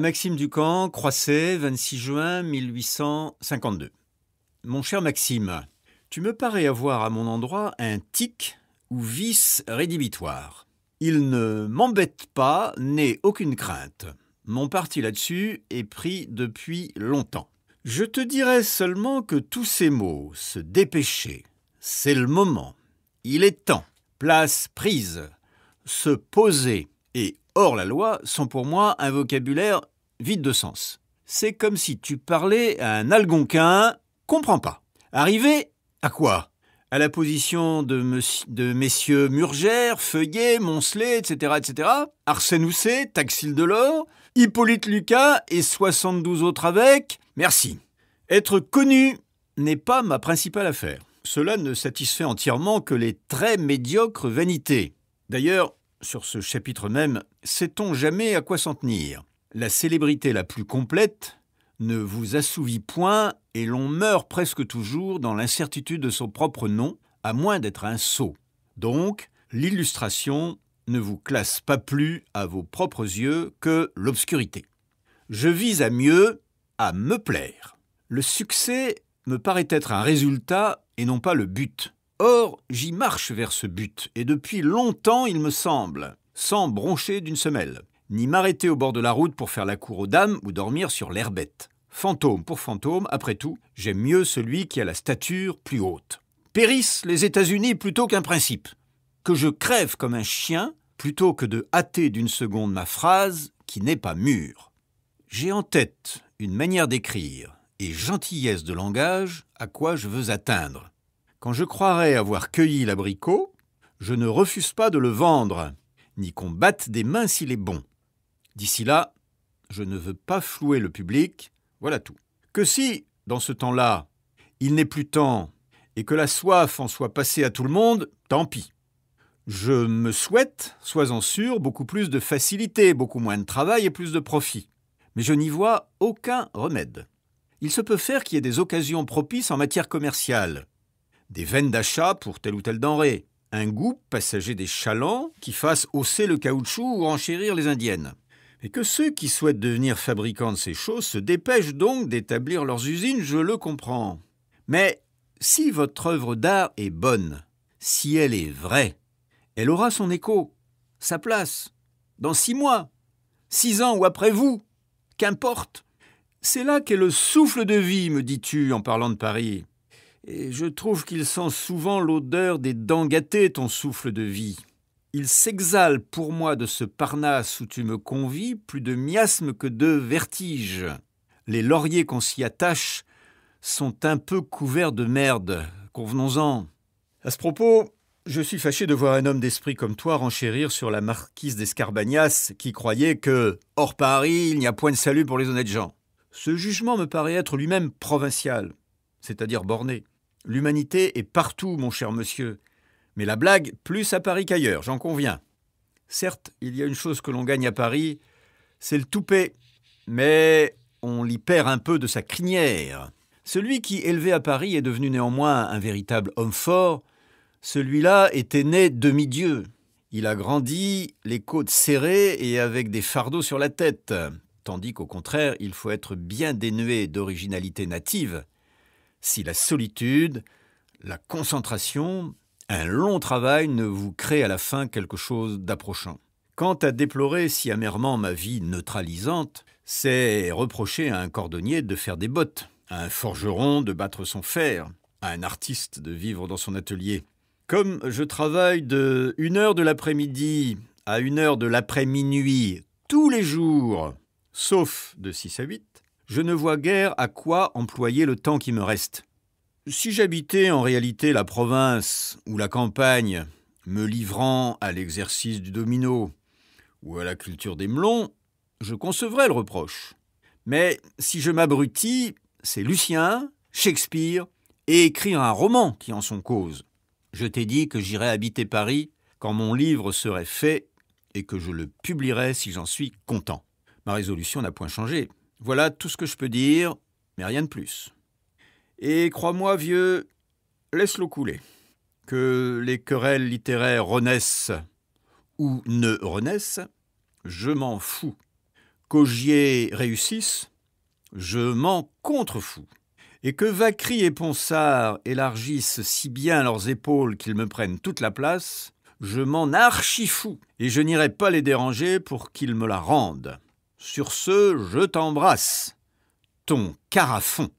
Maxime Ducamp, Croisset, 26 juin 1852. Mon cher Maxime, tu me parais avoir à mon endroit un tic ou vice rédhibitoire. Il ne m'embête pas, n'ai aucune crainte. Mon parti là-dessus est pris depuis longtemps. Je te dirais seulement que tous ces mots, se dépêcher, c'est le moment, il est temps, place prise, se poser et hors la loi sont pour moi un vocabulaire vide de sens. C'est comme si tu parlais à un Algonquin, comprends pas. Arrivé à quoi À la position de, messieurs Murgère, Feuillet, Moncelet, etc., etc., Arsène Housset, Taxil Delors, Hippolyte Lucas et 72 autres avec, merci. Être connu n'est pas ma principale affaire. Cela ne satisfait entièrement que les très médiocres vanités. D'ailleurs, sur ce chapitre même, sait-on jamais à quoi s'en tenir la célébrité la plus complète ne vous assouvit point et l'on meurt presque toujours dans l'incertitude de son propre nom, à moins d'être un sot. Donc, l'illustration ne vous classe pas plus à vos propres yeux que l'obscurité. Je vise à mieux, à me plaire. Le succès me paraît être un résultat et non pas le but. Or, j'y marche vers ce but, et depuis longtemps, il me semble, sans broncher d'une semelle ni m'arrêter au bord de la route pour faire la cour aux dames ou dormir sur l'herbette. Fantôme pour fantôme, après tout, j'aime mieux celui qui a la stature plus haute. Périssent les États-Unis plutôt qu'un principe. Que je crève comme un chien plutôt que de hâter d'une seconde ma phrase qui n'est pas mûre. J'ai en tête une manière d'écrire et gentillesse de langage à quoi je veux atteindre. Quand je croirais avoir cueilli l'abricot, je ne refuse pas de le vendre, ni qu'on batte des mains s'il est bon. D'ici là, je ne veux pas flouer le public, voilà tout. Que si, dans ce temps-là, il n'est plus temps et que la soif en soit passée à tout le monde, tant pis. Je me souhaite, sois-en sûr, beaucoup plus de facilité, beaucoup moins de travail et plus de profit. Mais je n'y vois aucun remède. Il se peut faire qu'il y ait des occasions propices en matière commerciale. Des veines d'achat pour telle ou telle denrée. Un goût passager des chalands qui fasse hausser le caoutchouc ou enchérir les indiennes et que ceux qui souhaitent devenir fabricants de ces choses se dépêchent donc d'établir leurs usines, je le comprends. Mais si votre œuvre d'art est bonne, si elle est vraie, elle aura son écho, sa place, dans six mois, six ans ou après vous, qu'importe. C'est là qu'est le souffle de vie, me dis-tu en parlant de Paris. Et je trouve qu'il sent souvent l'odeur des dents gâtées, ton souffle de vie. Il s'exhale pour moi de ce Parnasse où tu me convies plus de miasme que de vertige. Les lauriers qu'on s'y attache sont un peu couverts de merde, convenons-en. À ce propos, je suis fâché de voir un homme d'esprit comme toi renchérir sur la marquise d'Escarbagnas qui croyait que, hors Paris, il n'y a point de salut pour les honnêtes gens. Ce jugement me paraît être lui-même provincial, c'est-à-dire borné. L'humanité est partout, mon cher monsieur, mais la blague, plus à Paris qu'ailleurs, j'en conviens. Certes, il y a une chose que l'on gagne à Paris, c'est le toupet. Mais on l'y perd un peu de sa crinière. Celui qui, élevé à Paris, est devenu néanmoins un véritable homme fort, celui-là était né demi-dieu. Il a grandi, les côtes serrées et avec des fardeaux sur la tête, tandis qu'au contraire, il faut être bien dénué d'originalité native si la solitude, la concentration, un long travail ne vous crée à la fin quelque chose d'approchant. Quant à déplorer si amèrement ma vie neutralisante, c'est reprocher à un cordonnier de faire des bottes, à un forgeron de battre son fer, à un artiste de vivre dans son atelier. Comme je travaille de une heure de l'après-midi à une heure de l'après-minuit tous les jours, sauf de 6 à 8, je ne vois guère à quoi employer le temps qui me reste. Si j'habitais en réalité la province ou la campagne, me livrant à l'exercice du domino ou à la culture des melons, je concevrais le reproche. Mais si je m'abrutis, c'est Lucien, Shakespeare et écrire un roman qui en sont cause. Je t'ai dit que j'irais habiter Paris quand mon livre serait fait et que je le publierais si j'en suis content. Ma résolution n'a point changé. Voilà tout ce que je peux dire, mais rien de plus. Et crois-moi, vieux, laisse-le couler. Que les querelles littéraires renaissent ou ne renaissent, je m'en fous. Qu'Augier réussisse, je m'en contrefous. Et que Vacry et Ponsard élargissent si bien leurs épaules qu'ils me prennent toute la place, je m'en archifous, et je n'irai pas les déranger pour qu'ils me la rendent. Sur ce, je t'embrasse, ton carafon.